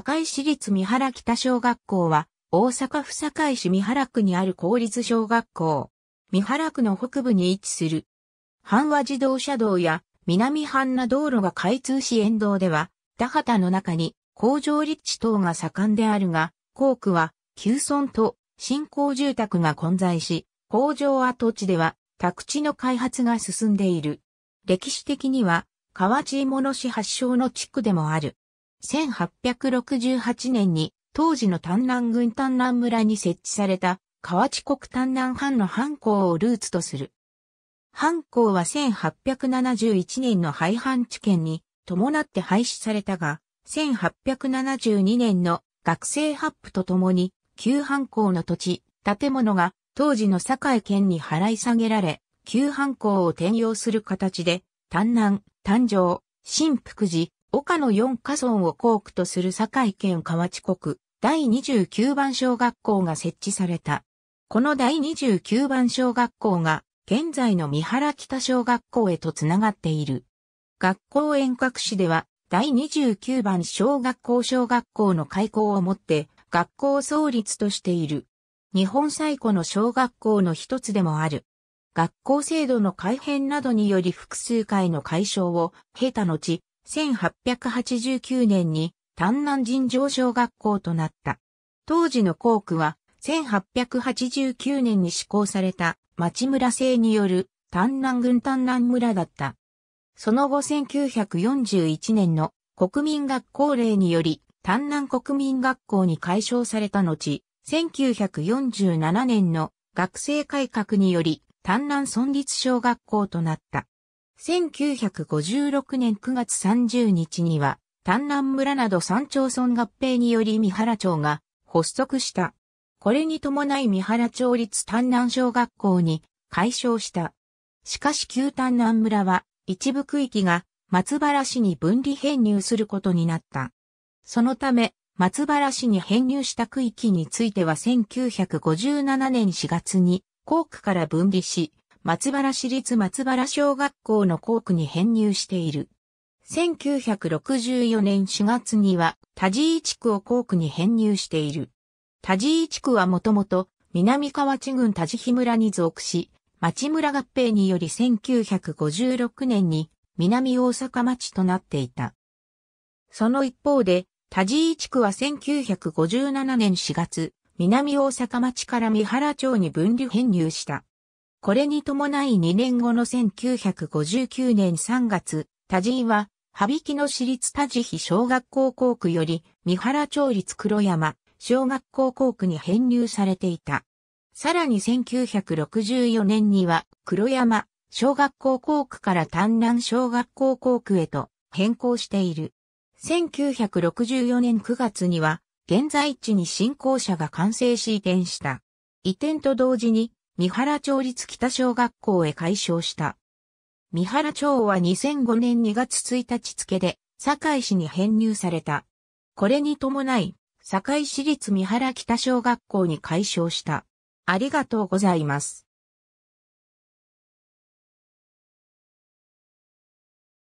堺市立三原北小学校は、大阪府堺市三原区にある公立小学校。三原区の北部に位置する。阪和自動車道や南阪那道路が開通し沿道では、田畑の中に工場立地等が盛んであるが、校区は旧村と新興住宅が混在し、工場跡地では宅地の開発が進んでいる。歴史的には、河内物市発祥の地区でもある。1868年に当時の丹南郡丹南村に設置された河内国丹南藩の藩校をルーツとする。藩校は1871年の廃藩地県に伴って廃止されたが、1872年の学生発布とともに、旧藩校の土地、建物が当時の堺県に払い下げられ、旧藩校を転用する形で、丹南、丹上、新福寺、岡野4家村を校区とする堺県河内国第29番小学校が設置された。この第29番小学校が現在の三原北小学校へとつながっている。学校遠隔市では第29番小学校小学校の開校をもって学校創立としている。日本最古の小学校の一つでもある。学校制度の改変などにより複数回の解消を経た後、1889年に丹南尋常小学校となった。当時の校区は1889年に施行された町村制による丹南郡丹南村だった。その後1941年の国民学校令により丹南国民学校に改称された後、1947年の学生改革により丹南村立小学校となった。1956年9月30日には、丹南村など三町村合併により三原町が発足した。これに伴い三原町立丹南小学校に解消した。しかし旧丹南村は一部区域が松原市に分離編入することになった。そのため、松原市に編入した区域については1957年4月に、校区から分離し、松原市立松原小学校の校区に編入している。1964年4月には田地井地区を校区に編入している。田地井地区はもともと南河内郡田地日村に属し、町村合併により1956年に南大阪町となっていた。その一方で、田地井地区は1957年4月、南大阪町から三原町に分離編入した。これに伴い2年後の1959年3月、田人は、羽曳野市立田比小学校校区より、三原町立黒山小学校校区に編入されていた。さらに1964年には、黒山小学校校区から丹南小学校校区へと変更している。1964年9月には、現在地に新校舎が完成し移転した。移転と同時に、三原町立北小学校へ改称した。三原町は2005年2月1日付で、堺市に編入された。これに伴い、堺市立三原北小学校に改称した。ありがとうございます。